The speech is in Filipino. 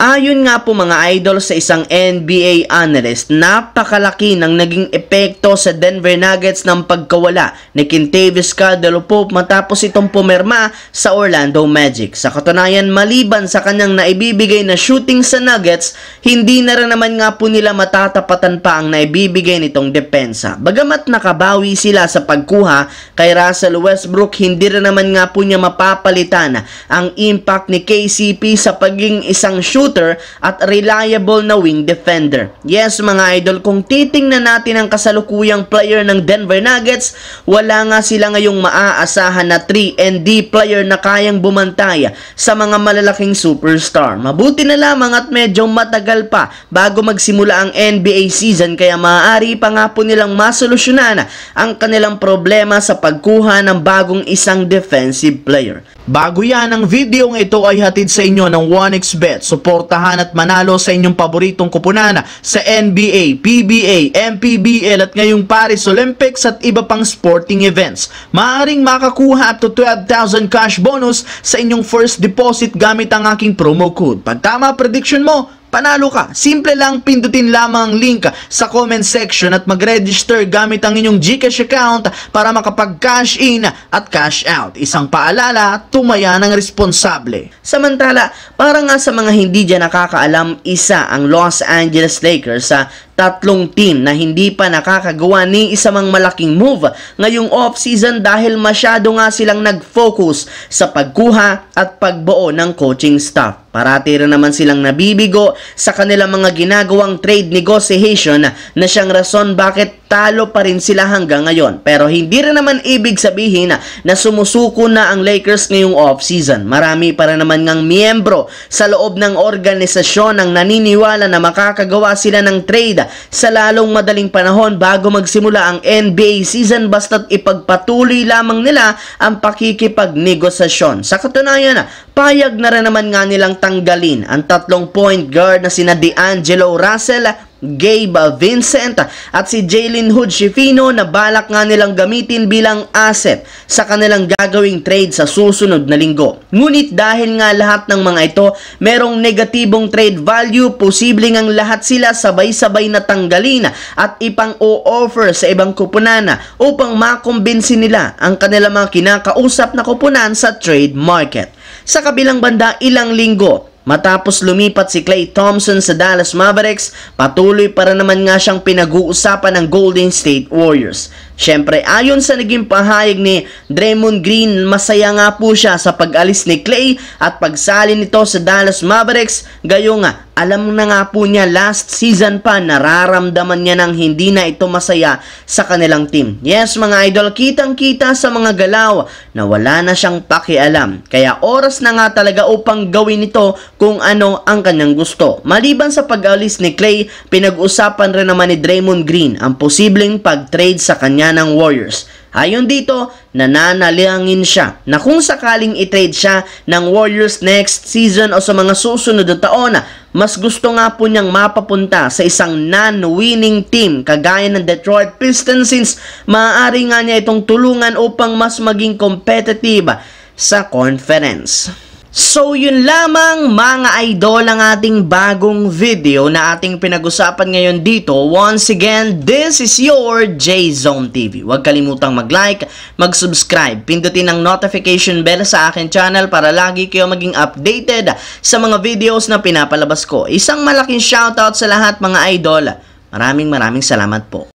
Ayon nga po mga idol sa isang NBA analyst, napakalaki ng naging epekto sa Denver Nuggets ng pagkawala ni Kentavious Caldwell Pope matapos itong pumirma sa Orlando Magic. Sa katunayan, maliban sa kanyang naibibigay na shooting sa Nuggets, hindi na rin naman nga po nila matatapatan pa ang naibibigay nitong depensa. Bagamat nakabawi sila sa pagkuha kay Russell Westbrook, hindi rin naman nga po niya mapapalitan ang impact ni KCP sa pagiging isang shooting shooter at reliable na wing defender. Yes mga idol, kung titingnan natin ang kasalukuyang player ng Denver Nuggets, wala nga sila ngayong maaasahan na 3 and D player na kayang bumantaya sa mga malalaking superstar. Mabuti na lamang at medyo matagal pa bago magsimula ang NBA season kaya maaari pa nga po nilang masolusyonan ang kanilang problema sa pagkuha ng bagong isang defensive player. Bago yan, ang video ng ito ay hatid sa inyo ng 1xBet. Support suportahan at manalo sa inyong paboritong kupunan sa NBA, PBA, MPBL at ngayong Paris Olympics at iba pang sporting events. Maaaring makakuha up to 12,000 cash bonus sa inyong first deposit gamit ang aking promo code. Pagtama prediction mo, panalo ka. Simple lang, pindutin lamang ang link sa comment section at mag-register gamit ang inyong GCash account para makapag-cash in at cash out. Isang paalala, tumaya ng responsable. Samantala, para nga sa mga hindi dyan nakakaalam, isa ang Los Angeles Lakers sa tatlong team na hindi pa nakakagawa ni isamang malaking move ngayong off-season dahil masyado nga silang nag-focus sa pagkuha at pagbuo ng coaching staff. Parati rin naman silang nabibigo sa kanilang mga ginagawang trade negotiation na siyang rason bakit talo pa rin sila hanggang ngayon. Pero hindi rin naman ibig sabihin na, na sumusuko na ang Lakers ngayong off-season. Marami para naman ngang miyembro sa loob ng organisasyon ang naniniwala na makakagawa sila ng trade sa lalong madaling panahon bago magsimula ang NBA season basta't ipagpatuloy lamang nila ang pakikipagnegosasyon. Sa katunayan, payag na rin naman nga nilang tanggalin ang tatlong point guard na sina DeAngelo Russell, Gabe Vincent at si Jalen Hood Shifino na balak nga nilang gamitin bilang asset sa kanilang gagawing trade sa susunod na linggo. Ngunit dahil nga lahat ng mga ito merong negatibong trade value, posibleng ang lahat sila sabay-sabay na tanggalin at ipang o-offer sa ibang kupunan upang makumbinsi nila ang kanilang mga kinakausap na kupunan sa trade market. Sa kabilang banda, ilang linggo Matapos lumipat si Clay Thompson sa Dallas Mavericks, patuloy para naman nga siyang pinag-uusapan ng Golden State Warriors. Siyempre, ayon sa naging pahayag ni Draymond Green, masaya nga po siya sa pag-alis ni Clay at pagsali nito sa Dallas Mavericks. Gayong alam na nga po niya last season pa nararamdaman niya ng hindi na ito masaya sa kanilang team. Yes mga idol, kitang kita sa mga galaw na wala na siyang pakialam. Kaya oras na nga talaga upang gawin ito kung ano ang kanyang gusto. Maliban sa pag-alis ni Clay, pinag-usapan rin naman ni Draymond Green ang posibleng pag-trade sa kanya pamana ng Warriors. Ayon dito, nananalangin siya na kung sakaling itrade siya ng Warriors next season o sa mga susunod na taon, mas gusto nga po niyang mapapunta sa isang non-winning team kagaya ng Detroit Pistons since maaari nga niya itong tulungan upang mas maging competitive sa conference. So yun lamang mga idol ang ating bagong video na ating pinag-usapan ngayon dito. Once again, this is your J-Zone TV. Huwag kalimutang mag-like, mag-subscribe, pindutin ang notification bell sa akin channel para lagi kayo maging updated sa mga videos na pinapalabas ko. Isang malaking shoutout sa lahat mga idol. Maraming maraming salamat po.